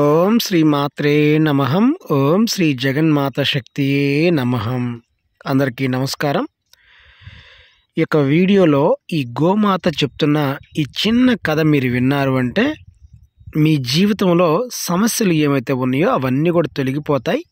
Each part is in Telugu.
ఓం శ్రీ మాత్రే నమహం ఓం శ్రీ జగన్మాత శక్తియే నమహం అందరికీ నమస్కారం ఈ యొక్క వీడియోలో ఈ గోమాత చెప్తున్న ఈ చిన్న కథ మీరు విన్నారు అంటే మీ జీవితంలో సమస్యలు ఏమైతే ఉన్నాయో అవన్నీ కూడా తొలగిపోతాయి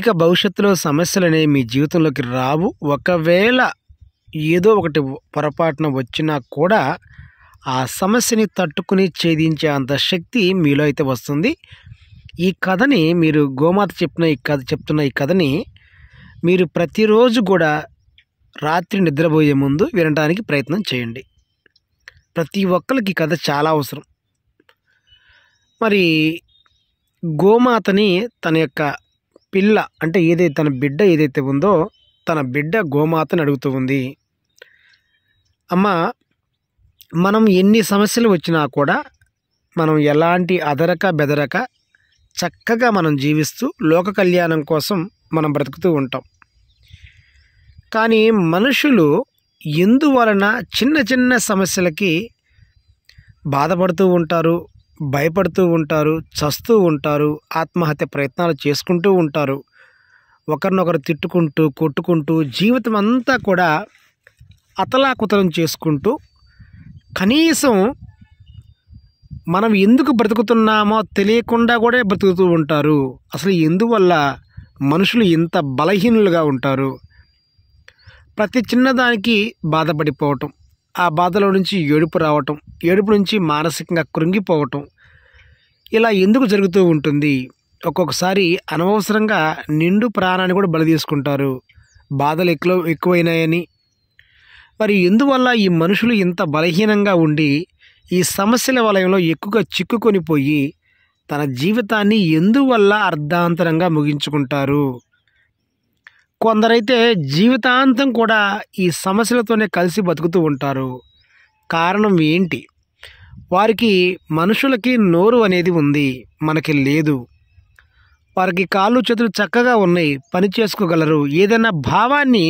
ఇక భవిష్యత్తులో సమస్యలు అనేవి మీ జీవితంలోకి రావు ఒకవేళ ఏదో ఒకటి పొరపాటున వచ్చినా కూడా ఆ సమస్యని తట్టుకుని ఛేదించే అంత శక్తి మీలో అయితే వస్తుంది ఈ కథని మీరు గోమాత చెప్పిన ఈ కథ చెప్తున్న ఈ కథని మీరు ప్రతిరోజు కూడా రాత్రి నిద్రపోయే ముందు వినడానికి ప్రయత్నం చేయండి ప్రతి ఒక్కరికి కథ చాలా అవసరం మరి గోమాతని తన యొక్క పిల్ల అంటే ఏదైతే తన బిడ్డ ఏదైతే ఉందో తన బిడ్డ గోమాతని అడుగుతూ ఉంది అమ్మ మనం ఎన్ని సమస్యలు వచ్చినా కూడా మనం ఎలాంటి అదరక బెదరక చక్కగా మనం జీవిస్తూ లోక కళ్యాణం కోసం మనం బ్రతుకుతూ ఉంటాం కానీ మనుషులు ఎందువలన చిన్న చిన్న సమస్యలకి బాధపడుతూ ఉంటారు భయపడుతూ ఉంటారు చస్తూ ఉంటారు ఆత్మహత్య ప్రయత్నాలు చేసుకుంటూ ఉంటారు ఒకరినొకరు తిట్టుకుంటూ కొట్టుకుంటూ జీవితం అంతా కూడా అతలాకుతలం చేసుకుంటూ కనీసం మనం ఎందుకు బ్రతుకుతున్నామో తెలియకుండా కూడా బ్రతుకుతూ ఉంటారు అసలు ఎందువల్ల మనుషులు ఇంత బలహీనులుగా ఉంటారు ప్రతి చిన్నదానికి బాధపడిపోవటం ఆ బాధలో నుంచి ఏడుపు రావటం ఏడుపు నుంచి మానసికంగా కృంగిపోవటం ఇలా ఎందుకు జరుగుతూ ఉంటుంది ఒక్కొక్కసారి అనవసరంగా నిండు ప్రాణాన్ని కూడా బలి తీసుకుంటారు బాధలు ఎక్కువ ఎక్కువైనాయని మరి ఎందువల్ల ఈ మనుషులు ఇంత బలహీనంగా ఉండి ఈ సమస్యల వలయంలో ఎక్కువగా చిక్కుకొని పోయి తన జీవితాన్ని ఎందువల్ల అర్ధాంతరంగా ముగించుకుంటారు కొందరైతే జీవితాంతం కూడా ఈ సమస్యలతోనే కలిసి బతుకుతూ ఉంటారు కారణం ఏంటి వారికి మనుషులకి నోరు అనేది ఉంది మనకి లేదు వారికి కాళ్ళు చేతులు చక్కగా ఉన్నాయి పని చేసుకోగలరు ఏదైనా భావాన్ని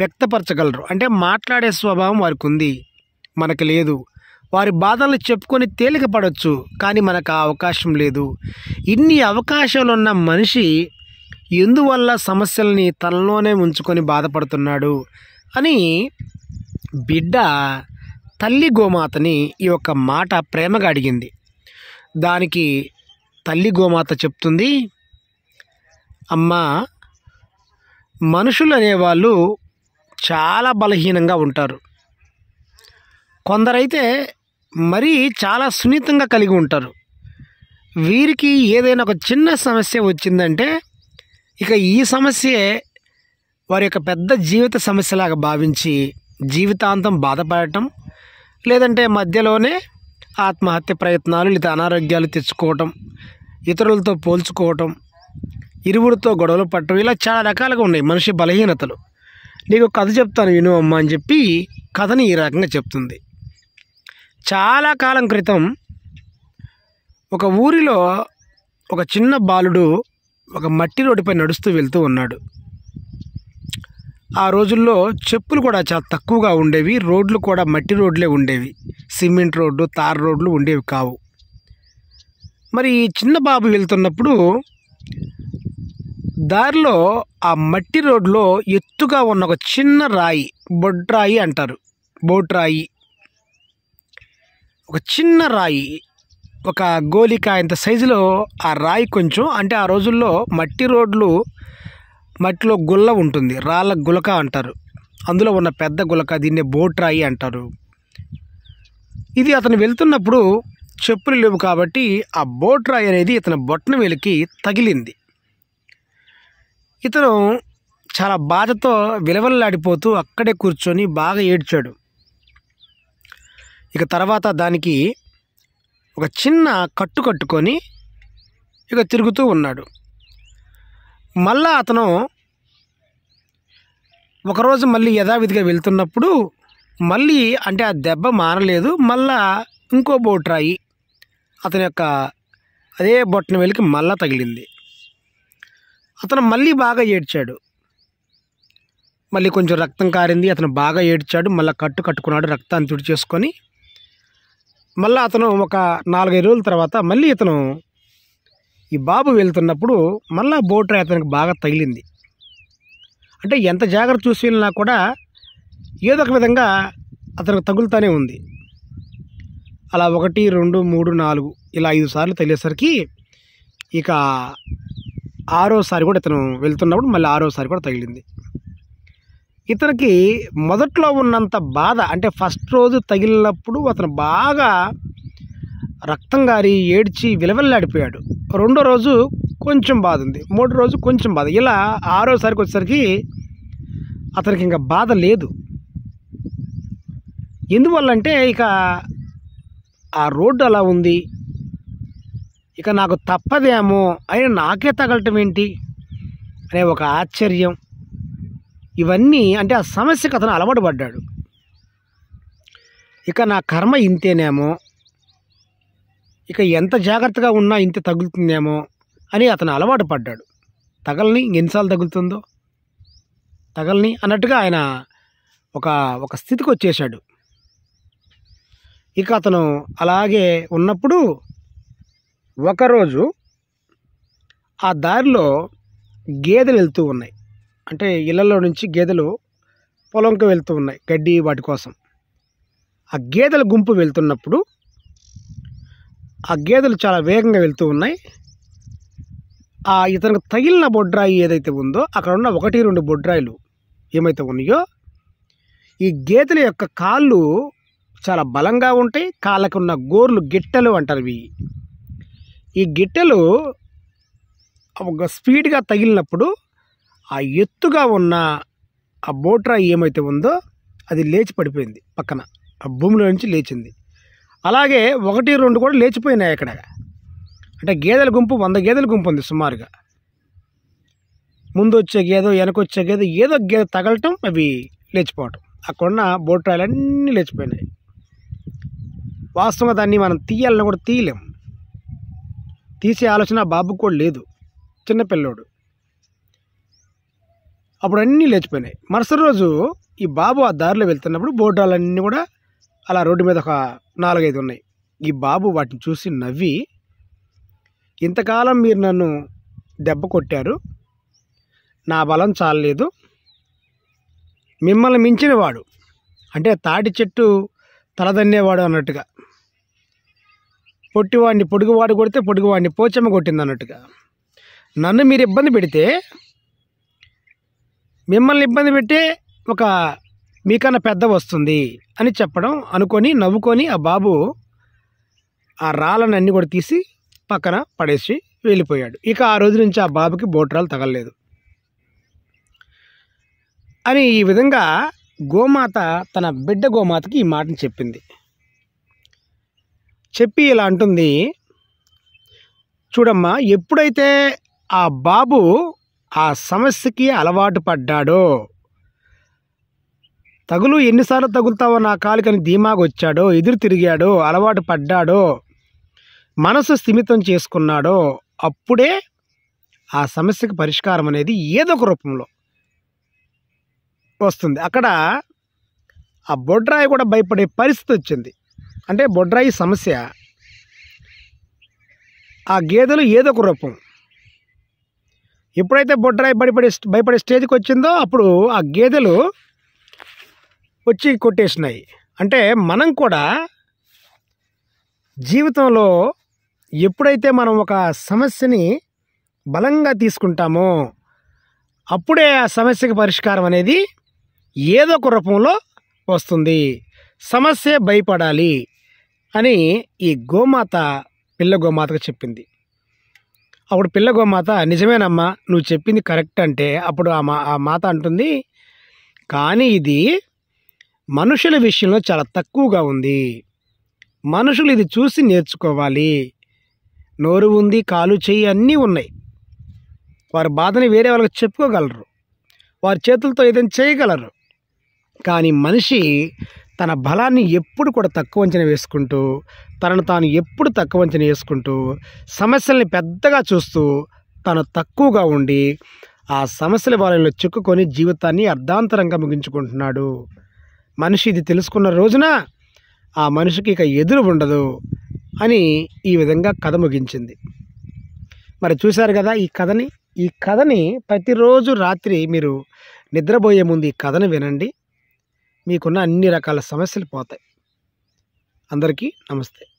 వ్యక్తపరచగలరు అంటే మాట్లాడే స్వభావం వారికి ఉంది మనకు లేదు వారి బాధలను చెప్పుకొని తేలిక పడవచ్చు కానీ మనకు ఆ అవకాశం లేదు ఇన్ని అవకాశాలు ఉన్న మనిషి ఎందువల్ల సమస్యల్ని తనలోనే ఉంచుకొని బాధపడుతున్నాడు అని బిడ్డ తల్లి గోమాతని ఈ యొక్క మాట ప్రేమగా అడిగింది దానికి తల్లి గోమాత చెప్తుంది అమ్మా మనుషులు అనేవాళ్ళు చాలా బలహీనంగా ఉంటారు కొందరైతే మరీ చాలా సున్నితంగా కలిగి ఉంటారు వీరికి ఏదైనా ఒక చిన్న సమస్య వచ్చిందంటే ఇక ఈ సమస్యే వారి యొక్క పెద్ద జీవిత సమస్యలాగా భావించి జీవితాంతం బాధపడటం లేదంటే మధ్యలోనే ఆత్మహత్య ప్రయత్నాలు లేదా అనారోగ్యాలు తెచ్చుకోవటం ఇతరులతో పోల్చుకోవటం ఇరువురితో గొడవలు పట్టడం ఇలా చాలా రకాలుగా ఉన్నాయి మనిషి బలహీనతలు నీకు కథ చెప్తాను విను అమ్మ అని చెప్పి కథని ఈ రకంగా చెప్తుంది చాలా కాలం క్రితం ఒక ఊరిలో ఒక చిన్న బాలుడు ఒక మట్టి రోడ్డుపై నడుస్తూ వెళ్తూ ఉన్నాడు ఆ రోజుల్లో చెప్పులు కూడా చాలా తక్కువగా ఉండేవి రోడ్లు కూడా మట్టి రోడ్లే ఉండేవి సిమెంట్ రోడ్డు తార్ రోడ్లు ఉండేవి కావు మరి ఈ చిన్న బాబు వెళ్తున్నప్పుడు దారిలో ఆ మట్టి రోడ్లో ఎత్తుగా ఉన్న ఒక చిన్న రాయి బొడ్రాయి అంటారు బోట్రాయి ఒక చిన్న రాయి ఒక గోలికాయంత సైజులో ఆ రాయి కొంచెం అంటే ఆ రోజుల్లో మట్టి రోడ్లు మట్టిలో గుల్ల ఉంటుంది రాళ్ళ గులక అంటారు అందులో ఉన్న పెద్ద గులక దీన్ని బోట్రాయి అంటారు ఇది అతను వెళ్తున్నప్పుడు చెప్పులు లేవు కాబట్టి ఆ బోట్రాయి అనేది ఇతని బొట్టన వెలికి తగిలింది ఇతను చాలా బాధతో విలవల్లాడిపోతూ అక్కడే కూర్చొని బాగా ఏడ్చాడు ఇక తర్వాత దానికి ఒక చిన్న కట్టు కట్టుకొని ఇక తిరుగుతూ ఉన్నాడు మళ్ళా అతను ఒకరోజు మళ్ళీ యథావిధిగా వెళ్తున్నప్పుడు మళ్ళీ అంటే ఆ దెబ్బ మారలేదు మళ్ళా ఇంకో బోట్ రాయి అతని యొక్క అదే బొట్టను వెళ్ళికి మళ్ళా తగిలింది అతను మళ్ళీ బాగా ఏడ్చాడు మళ్ళీ కొంచెం రక్తం కారింది అతను బాగా ఏడ్చాడు మళ్ళీ కట్టు కట్టుకున్నాడు రక్తాన్ని చేసుకొని మళ్ళీ అతను ఒక నాలుగైదు రోజుల తర్వాత మళ్ళీ ఇతను ఈ బాబు వెళ్తున్నప్పుడు మళ్ళీ బోట్ అతనికి బాగా తగిలింది అంటే ఎంత జాగ్రత్త చూసి వెళ్ళినా కూడా ఏదో ఒక విధంగా అతనికి తగులుతూనే ఉంది అలా ఒకటి రెండు మూడు నాలుగు ఇలా ఐదు సార్లు తగిలేసరికి ఇక ఆరోసారి కూడా ఇతను వెళ్తున్నప్పుడు మళ్ళీ ఆరోసారి కూడా తగిలింది ఇతనికి మొదట్లో ఉన్నంత బాధ అంటే ఫస్ట్ రోజు తగిలినప్పుడు అతను బాగా రక్తం గారి ఏడ్చి విలవెల్లాడిపోయాడు రెండో రోజు కొంచెం బాధ ఉంది మూడో రోజు కొంచెం బాధ ఇలా ఆరోసారికి వచ్చేసరికి అతనికి ఇంకా బాధ లేదు ఎందువల్లంటే ఇక ఆ రోడ్డు అలా ఉంది ఇక నాకు తప్పదేమో అయినా నాకే తగలటం ఏంటి అనే ఒక ఆశ్చర్యం ఇవన్నీ అంటే ఆ సమస్యకు అతను అలవాటు పడ్డాడు ఇక నా కర్మ ఇంతేనేమో ఇక ఎంత జాగ్రత్తగా ఉన్నా ఇంత తగులుతుందేమో అని అతను అలవాటు పడ్డాడు తగలని ఎన్నిసార్లు తగులుతుందో తగలని అన్నట్టుగా ఆయన ఒక ఒక స్థితికి వచ్చేశాడు ఇక అతను అలాగే ఉన్నప్పుడు ఒకరోజు ఆ దారిలో గేదెలు వెళ్తూ ఉన్నాయి అంటే ఇళ్ళలో నుంచి గేదెలు పొలంకి వెళ్తూ ఉన్నాయి గడ్డి వాటి కోసం ఆ గేదెల గుంపు వెళ్తున్నప్పుడు ఆ గేదెలు చాలా వేగంగా వెళ్తూ ఉన్నాయి ఆ ఇతనికి తగిలిన బొడ్రాయి ఏదైతే ఉందో అక్కడ ఉన్న ఒకటి రెండు బొడ్రాయిలు ఏమైతే ఉన్నాయో ఈ గేదెల యొక్క కాళ్ళు చాలా బలంగా ఉంటాయి కాళ్ళకు ఉన్న గోర్లు గిట్టలు అంటారు ఇవి ఈ గిట్టెలు ఒక స్పీడ్గా తగిలినప్పుడు ఆ ఎత్తుగా ఉన్న ఆ బోట్రాయి ఏమైతే ఉందో అది లేచి పడిపోయింది పక్కన ఆ భూమిలో నుంచి లేచింది అలాగే ఒకటి రెండు కూడా లేచిపోయినాయి అక్కడ అంటే గేదెల గుంపు వంద గేదెల గుంపు ఉంది సుమారుగా ముందు వచ్చే గేదో వెనకొచ్చే గేదో ఏదో గేద తగలటం అవి లేచిపోవటం అక్కడున్న బోట్రాయలన్నీ లేచిపోయినాయి వాస్తవంగా దాన్ని మనం తీయాలని కూడా తీయలేము తీసే ఆలోచన బాబుకు కూడా లేదు చిన్నపిల్లోడు అప్పుడు అన్నీ లేచిపోయినాయి మరుసటి రోజు ఈ బాబు ఆ దారిలో వెళ్తున్నప్పుడు బోర్డాలన్నీ కూడా అలా రోడ్డు మీద ఒక నాలుగైదు ఉన్నాయి ఈ బాబు వాటిని చూసి నవ్వి ఇంతకాలం మీరు నన్ను దెబ్బ కొట్టారు నా బలం చాలలేదు మిమ్మల్ని మించినవాడు అంటే తాటి చెట్టు తలదన్నేవాడు అన్నట్టుగా పొట్టివాడిని పొడుగువాడు కొడితే పొడుగువాడిని పోచమ్మ కొట్టింది అన్నట్టుగా నన్ను మీరు ఇబ్బంది పెడితే మిమ్మల్ని ఇబ్బంది పెట్టే ఒక మీకన్నా పెద్ద వస్తుంది అని చెప్పడం అనుకొని నవ్వుకొని ఆ బాబు ఆ రాళ్ళని అన్నీ కూడా తీసి పక్కన పడేసి వెళ్ళిపోయాడు ఇక ఆ రోజు నుంచి ఆ బాబుకి బోట్రాలు తగలలేదు అని ఈ విధంగా గోమాత తన బిడ్డ గోమాతకి ఈ మాటను చెప్పింది చెప్పి ఇలా అంటుంది చూడమ్మా ఎప్పుడైతే ఆ బాబు ఆ సమస్యకి అలవాటు పడ్డాడో తగులు ఎన్నిసార్లు తగులుతావో నా కాలుకని ధీమాగా వచ్చాడో ఎదురు తిరిగాడో అలవాటు పడ్డాడో మనసు స్థిమితం చేసుకున్నాడో అప్పుడే ఆ సమస్యకు పరిష్కారం అనేది ఏదో ఒక రూపంలో వస్తుంది అక్కడ ఆ బొడ్రాయి కూడా భయపడే పరిస్థితి వచ్చింది అంటే బొడ్రాయి సమస్య ఆ గేదెలు ఏదో ఒక రూపం ఎప్పుడైతే బొడ్రాయి భయపడే భయపడే స్టేజ్కి వచ్చిందో అప్పుడు ఆ గేదెలు వచ్చి కొట్టేసినాయి అంటే మనం కూడా జీవితంలో ఎప్పుడైతే మనం ఒక సమస్యని బలంగా తీసుకుంటామో అప్పుడే ఆ సమస్యకి పరిష్కారం అనేది ఏదో ఒక రూపంలో వస్తుంది సమస్య భయపడాలి అని ఈ గోమాత పిల్ల గోమాతకు చెప్పింది అప్పుడు పిల్ల గోమాత నిజమేనమ్మా నువ్వు చెప్పింది కరెక్ట్ అంటే అప్పుడు ఆ మా ఆ మాత అంటుంది కానీ ఇది మనుషుల విషయంలో చాలా తక్కువగా ఉంది మనుషులు ఇది చూసి నేర్చుకోవాలి నోరు ఉంది కాలు చెయ్యి అన్నీ ఉన్నాయి వారి బాధని వేరే వాళ్ళకి చెప్పుకోగలరు వారి చేతులతో ఏదైనా చేయగలరు కానీ మనిషి తన బలాన్ని ఎప్పుడు కూడా తక్కువ అంచనా వేసుకుంటూ తనను తాను ఎప్పుడు తక్కువ అంచనా వేసుకుంటూ సమస్యల్ని పెద్దగా చూస్తూ తను తక్కువగా ఉండి ఆ సమస్యల బాలంలో చిక్కుకొని జీవితాన్ని అర్ధాంతరంగా ముగించుకుంటున్నాడు మనిషి ఇది తెలుసుకున్న రోజున ఆ మనిషికి ఇక ఎదురు ఉండదు అని ఈ విధంగా కథ ముగించింది మరి చూశారు కదా ఈ కథని ఈ కథని ప్రతిరోజు రాత్రి మీరు నిద్రపోయే ముందు ఈ కథను వినండి మీకున్న అన్ని రకాల సమస్యలు పోతాయి అందరికీ నమస్తే